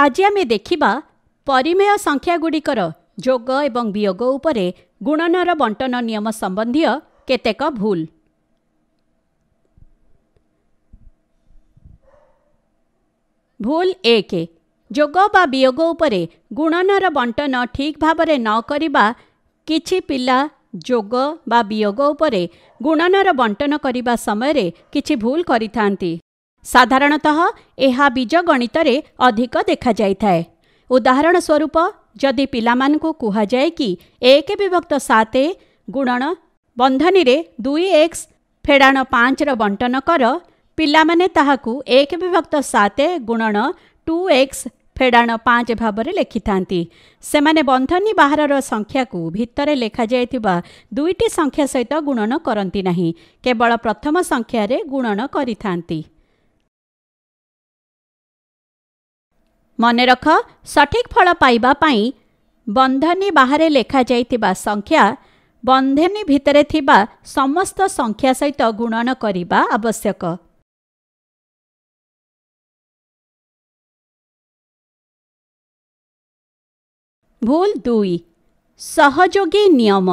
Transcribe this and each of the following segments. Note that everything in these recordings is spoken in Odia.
आज हामी देखिबा परिमेय संख्या गुडी करो योग एवं वियोग उपरे गुणन र बन्टन नियम सम्बन्धी केतेकक भूल भूल ए जोग बा वियोग उपरे गुणन र बन्टन ठीक भाब न करिबा किछि पिला जोग बा वियोग उपरे गुणन र बन्टन करिबा समय रे किछि भूल करि ସାଧାରଣତଃ ଏହା ବୀଜଗଣିତରେ ଅଧିକ ଦେଖାଯାଇଥାଏ ଉଦାହରଣ ସ୍ୱରୂପ ଯଦି ପିଲାମାନଙ୍କୁ କୁହାଯାଏ କି ଏକ ବିଭକ୍ତ ସାତ ଗୁଣନ ବନ୍ଧନୀରେ ଦୁଇ ଏକ୍ସ ଫେଡ଼ାଣ ପାଞ୍ଚର ବଣ୍ଟନ କର ପିଲାମାନେ ତାହାକୁ ଏକ ବିଭକ୍ତ ସାତ ଗୁଣନ ଟୁ ଏକ୍ସ ଫେଡ଼ାଣ ପାଞ୍ଚ ଭାବରେ ଲେଖିଥାନ୍ତି ସେମାନେ ବନ୍ଧନୀ ବାହାରର ସଂଖ୍ୟାକୁ ଭିତରେ ଲେଖାଯାଇଥିବା ଦୁଇଟି ସଂଖ୍ୟା ସହିତ ଗୁଣନ କରନ୍ତି ନାହିଁ କେବଳ ପ୍ରଥମ ସଂଖ୍ୟାରେ ଗୁଣନ କରିଥାନ୍ତି ମନେ ରଖ ସଠିକ୍ ଫଳ ପାଇବା ପାଇଁ ବନ୍ଧନୀ ବାହାରେ ଲେଖାଯାଇଥିବା ସଂଖ୍ୟା ବନ୍ଧନୀ ଭିତରେ ଥିବା ସମସ୍ତ ସଂଖ୍ୟା ସହିତ ଗୁଣନ କରିବା ଆବଶ୍ୟକ ଭୁଲ ଦୁଇ ସହଯୋଗୀ ନିୟମ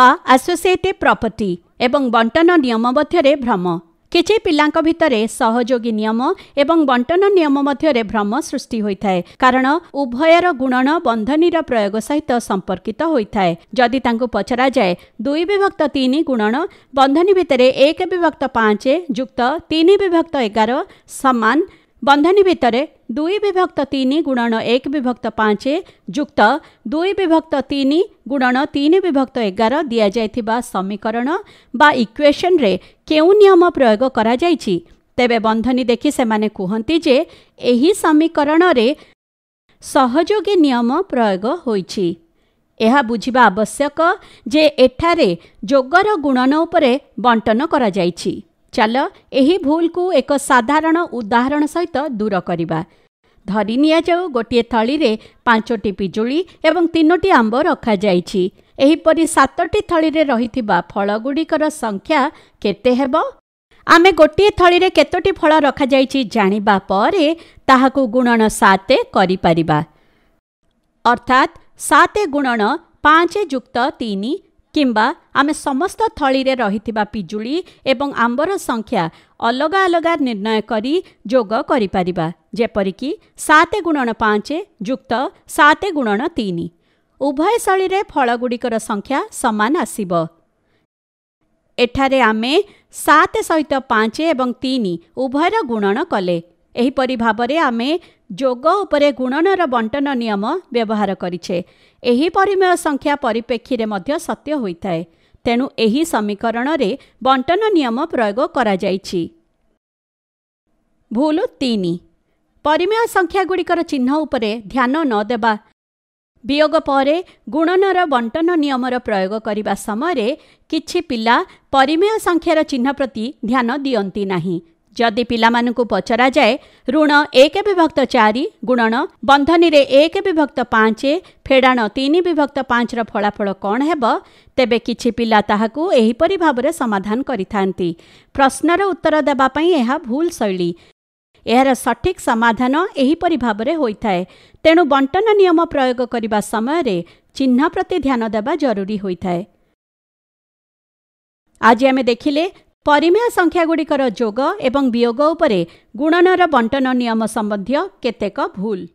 ବା ଆସୋସିଏଟିଭ୍ ପ୍ରପର୍ଟି ଏବଂ ବଣ୍ଟନ ନିୟମ ମଧ୍ୟରେ ଭ୍ରମ କିଛି ପିଲାଙ୍କ ଭିତରେ ସହଯୋଗୀ ନିୟମ ଏବଂ ବଣ୍ଟନ ନିୟମ ମଧ୍ୟରେ ଭ୍ରମ ସୃଷ୍ଟି ହୋଇଥାଏ କାରଣ ଉଭୟର ଗୁଣନ ବନ୍ଧନୀର ପ୍ରୟୋଗ ସହିତ ସମ୍ପର୍କିତ ହୋଇଥାଏ ଯଦି ତାଙ୍କୁ ପଚରାଯାଏ ଦୁଇ ବିଭକ୍ତ ତିନି ଗୁଣନ ବନ୍ଧନୀ ଭିତରେ ଏକ ବିଭକ୍ତ ପାଞ୍ଚ ଯୁକ୍ତ ତିନି ବିଭକ୍ତ ଏଗାର ସମାନ ବନ୍ଧନୀ ଭିତରେ ଦୁଇ ବିଭକ୍ତ ତିନି ଗୁଣନ ଏକ ବିଭକ୍ତ ପାଞ୍ଚ ଯୁକ୍ତ ଦୁଇ ବିଭକ୍ତ ତିନି ଗୁଣନ ତିନି ବିଭକ୍ତ ଏଗାର ଦିଆଯାଇଥିବା ସମୀକରଣ ବା ଇକ୍ୱେସନରେ କେଉଁ ନିୟମ ପ୍ରୟୋଗ କରାଯାଇଛି ତେବେ ବନ୍ଧନୀ ଦେଖି ସେମାନେ କୁହନ୍ତି ଯେ ଏହି ସମୀକରଣରେ ସହଯୋଗୀ ନିୟମ ପ୍ରୟୋଗ ହୋଇଛି ଏହା ବୁଝିବା ଆବଶ୍ୟକ ଯେ ଏଠାରେ ଯୋଗର ଗୁଣନ ଉପରେ ବଣ୍ଟନ କରାଯାଇଛି ଚାଲ ଏହି ଭୁଲକୁ ଏକ ସାଧାରଣ ଉଦାହରଣ ସହିତ ଦୂର କରିବା ଧରି ନିଆଯାଉ ଗୋଟିଏ ଥଳିରେ ପାଞ୍ଚଟି ପିଜୁଳି ଏବଂ ତିନୋଟି ଆମ୍ବ ରଖାଯାଇଛି ଏହିପରି ସାତଟି ଥଳିରେ ରହିଥିବା ଫଳଗୁଡ଼ିକର ସଂଖ୍ୟା କେତେ ହେବ ଆମେ ଗୋଟିଏ ଥଳିରେ କେତୋଟି ଫଳ ରଖାଯାଇଛି ଜାଣିବା ପରେ ତାହାକୁ ଗୁଣନ ସାତ କରିପାରିବା ଅର୍ଥାତ୍ ସାତ ଗୁଣନ ପାଞ୍ଚ ଯୁକ୍ତ ତିନି କିମ୍ବା ଆମେ ସମସ୍ତ ଥଳିରେ ରହିଥିବା ପିଜୁଳି ଏବଂ ଆମ୍ବର ସଂଖ୍ୟା ଅଲଗା ଅଲଗା ନିର୍ଣ୍ଣୟ କରି ଯୋଗ କରିପାରିବା ଯେପରିକି ସାତ ଗୁଣନ ପାଞ୍ଚ ଯୁକ୍ତ ସାତ ଗୁଣନ ତିନି ଉଭୟ ଶୈଳୀରେ ଫଳଗୁଡ଼ିକର ସଂଖ୍ୟା ସମାନ ଆସିବ ଏଠାରେ ଆମେ ସାତ ସହିତ ପାଞ୍ଚ ଏବଂ ତିନି ଉଭୟର ଗୁଣନ କଲେ ଏହିପରି ଭାବରେ ଆମେ ଯୋଗ ଉପରେ ଗୁଣନର ବଣ୍ଟନ ନିୟମ ବ୍ୟବହାର କରିଛେ ଏହି ପରିମେୟ ସଂଖ୍ୟା ପରିପ୍ରେକ୍ଷୀରେ ମଧ୍ୟ ସତ୍ୟ ହୋଇଥାଏ ତେଣୁ ଏହି ସମୀକରଣରେ ବଣ୍ଟନ ନିୟମ ପ୍ରୟୋଗ କରାଯାଇଛି ଭୁଲ ତିନି ପରିମେୟ ସଂଖ୍ୟାଗୁଡ଼ିକର ଚିହ୍ନ ଉପରେ ଧ୍ୟାନ ନ ଦେବା ବିୟୋଗ ପରେ ଗୁଣନର ବଣ୍ଟନ ନିୟମର ପ୍ରୟୋଗ କରିବା ସମୟରେ କିଛି ପିଲା ପରିମେୟ ସଂଖ୍ୟାର ଚିହ୍ନ ପ୍ରତି ଧ୍ୟାନ ଦିଅନ୍ତି ନାହିଁ ଯଦି ପିଲାମାନଙ୍କୁ ପଚରାଯାଏ ଋଣ ଏକ ବିଭକ୍ତ ଚାରି ଗୁଣନ ବନ୍ଧନୀରେ ଏକ ବିଭକ୍ତ ପାଞ୍ଚ ଫେଡ଼ାଣ ତିନି ବିଭକ୍ତ ପାଞ୍ଚର ଫଳାଫଳ କ'ଣ ହେବ ତେବେ କିଛି ପିଲା ତାହାକୁ ଏହିପରି ଭାବରେ ସମାଧାନ କରିଥାନ୍ତି ପ୍ରଶ୍ନର ଉତ୍ତର ଦେବା ପାଇଁ ଏହା ଭୁଲ ଶୈଳୀ ଏହାର ସଠିକ୍ ସମାଧାନ ଏହିପରି ଭାବରେ ହୋଇଥାଏ ତେଣୁ ବଣ୍ଟନ ନିୟମ ପ୍ରୟୋଗ କରିବା ସମୟରେ ଚିହ୍ନ ପ୍ରତି ଧ୍ୟାନ ଦେବା ଜରୁରୀ ହୋଇଥାଏ ଆଜି ଆମେ ଦେଖିଲେ परिमय संख्यागुडिकर जयर गुणन र बन्टन नियम सम्बन्धित केतेक भूल।